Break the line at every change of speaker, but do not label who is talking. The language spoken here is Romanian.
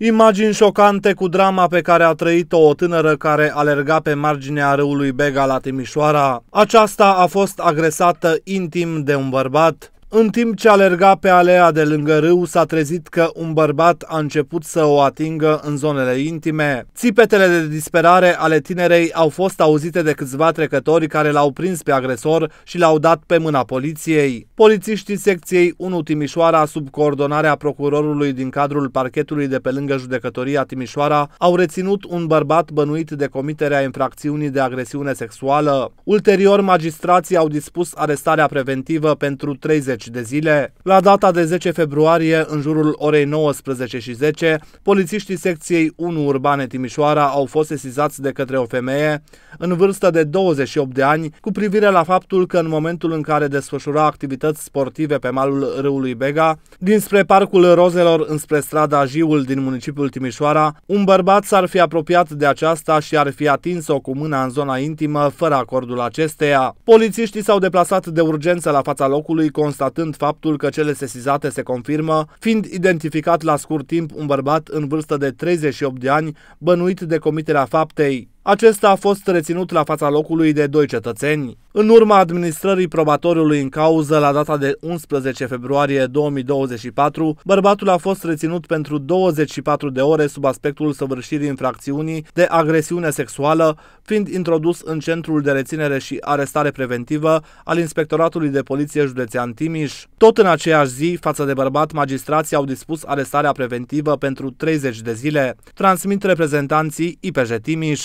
Imagini șocante cu drama pe care a trăit-o o tânără care alerga pe marginea râului Bega la Timișoara. Aceasta a fost agresată intim de un bărbat. În timp ce alerga pe alea de lângă râu, s-a trezit că un bărbat a început să o atingă în zonele intime. Țipetele de disperare ale tinerei au fost auzite de câțiva trecători care l-au prins pe agresor și l-au dat pe mâna poliției. Polițiștii secției 1 Timișoara, sub coordonarea procurorului din cadrul parchetului de pe lângă judecătoria Timișoara, au reținut un bărbat bănuit de comiterea infracțiunii de agresiune sexuală. Ulterior, magistrații au dispus arestarea preventivă pentru 30 20 de zile. La data de 10 februarie, în jurul orei 19 și 10, polițiștii secției 1 Urbane Timișoara au fost sesizați de către o femeie în vârstă de 28 de ani cu privire la faptul că în momentul în care desfășura activități sportive pe malul râului Bega, dinspre Parcul Rozelor înspre strada Jiul din municipiul Timișoara, un bărbat s-ar fi apropiat de aceasta și ar fi atins-o cu mâna în zona intimă fără acordul acesteia. Polițiștii s-au deplasat de urgență la fața locului, constatând constatând faptul că cele sesizate se confirmă, fiind identificat la scurt timp un bărbat în vârstă de 38 de ani, bănuit de comiterea faptei. Acesta a fost reținut la fața locului de doi cetățeni. În urma administrării probatoriului în cauză la data de 11 februarie 2024, bărbatul a fost reținut pentru 24 de ore sub aspectul săvârșirii infracțiunii de agresiune sexuală, fiind introdus în centrul de reținere și arestare preventivă al Inspectoratului de Poliție Județean Timiș. Tot în aceeași zi, față de bărbat, magistrații au dispus arestarea preventivă pentru 30 de zile, transmit reprezentanții IPJ Timiș.